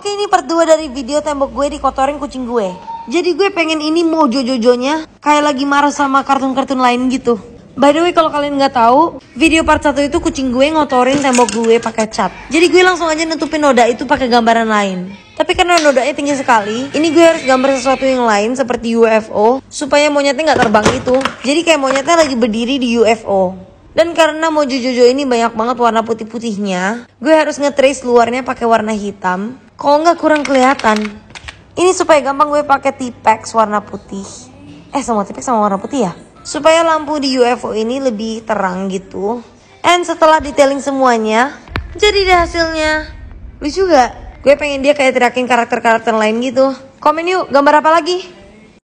Oke ini part 2 dari video tembok gue dikotorin kucing gue. Jadi gue pengen ini mau jojo-jojonya kayak lagi marah sama kartun-kartun lain gitu. By the way kalau kalian gak tahu, video part 1 itu kucing gue ngotorin tembok gue pakai cat. Jadi gue langsung aja nutupin noda itu pakai gambaran lain. Tapi karena nodanya tinggi sekali, ini gue harus gambar sesuatu yang lain seperti UFO supaya monyetnya nggak terbang itu. Jadi kayak monyetnya lagi berdiri di UFO. Dan karena mau jojo ini banyak banget warna putih-putihnya, gue harus nge-trace luarnya pakai warna hitam kok nggak kurang kelihatan. Ini supaya gampang gue pakai tipex warna putih. Eh sama tipex sama warna putih ya? Supaya lampu di UFO ini lebih terang gitu. And setelah detailing semuanya, jadi deh hasilnya. Lucu juga Gue pengen dia kayak teriakin karakter-karakter lain gitu. Komen yuk, gambar apa lagi?